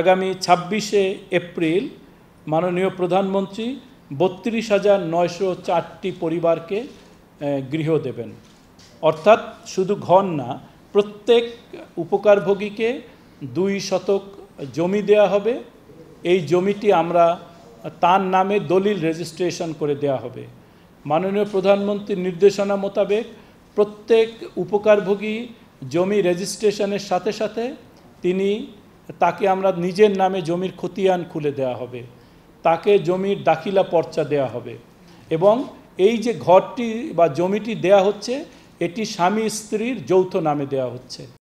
আগামী ছাব্বিশে এপ্রিল মাননীয় প্রধানমন্ত্রী বত্রিশ হাজার নয়শো চারটি পরিবারকে গৃহ দেবেন অর্থাৎ শুধু ঘর না প্রত্যেক উপকারভোগীকে দুই শতক জমি দেয়া হবে এই জমিটি আমরা তার নামে দলিল রেজিস্ট্রেশন করে দেয়া হবে মাননীয় প্রধানমন্ত্রীর নির্দেশনা মোতাবেক প্রত্যেক উপকারভোগী জমি রেজিস্ট্রেশনের সাথে সাথে তিনি তাকে আমরা নিজের নামে জমির খতিয়ান খুলে দেয়া হবে তাকে জমির দাখিলা পর্চা দেয়া হবে এবং এই যে ঘরটি বা জমিটি দেয়া হচ্ছে এটি স্বামী স্ত্রীর যৌথ নামে দেয়া হচ্ছে